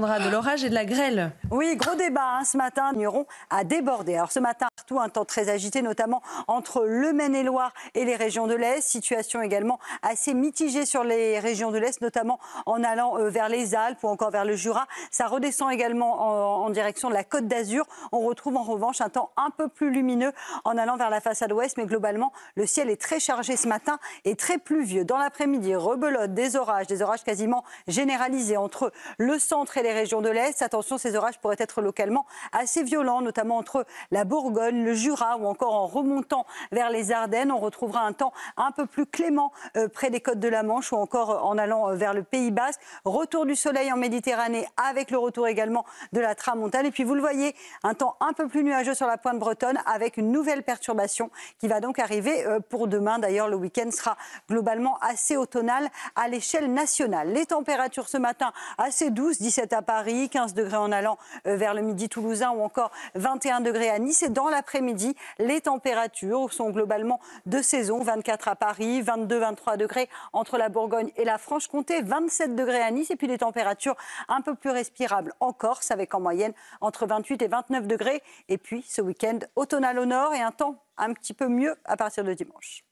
de l'orage et de la grêle. Oui, gros débat hein, ce matin. Muron a débordé. Alors ce matin, partout un temps très agité, notamment entre le Maine-et-Loire et les régions de l'Est. Situation également assez mitigée sur les régions de l'Est, notamment en allant euh, vers les Alpes ou encore vers le Jura. Ça redescend également en, direction de la Côte d'Azur. On retrouve en revanche un temps un peu plus lumineux en allant vers la façade ouest, mais globalement, le ciel est très chargé ce matin et très pluvieux. Dans l'après-midi, rebelote, des orages, des orages quasiment généralisés entre le centre et les régions de l'Est. Attention, ces orages pourraient être localement assez violents, notamment entre la Bourgogne, le Jura ou encore en remontant vers les Ardennes. On retrouvera un temps un peu plus clément euh, près des côtes de la Manche ou encore en allant euh, vers le Pays Basque. Retour du soleil en Méditerranée avec le retour également de la tramontane. Et puis vous le voyez, un temps un peu plus nuageux sur la pointe bretonne avec une nouvelle perturbation qui va donc arriver euh, pour demain. D'ailleurs, le week-end sera globalement assez automnal à l'échelle nationale. Les températures ce matin assez douces, 17 à Paris, 15 degrés en allant euh, vers le midi toulousain ou encore 21 degrés à Nice. Et dans l'après-midi, les températures sont globalement de saison, 24 à Paris, 22-23 degrés entre la Bourgogne et la Franche-Comté, 27 degrés à Nice et puis les températures un peu plus respirables en Corse avec en moyenne entre 28 et 29 degrés. Et puis ce week-end automnal au nord et un temps un petit peu mieux à partir de dimanche.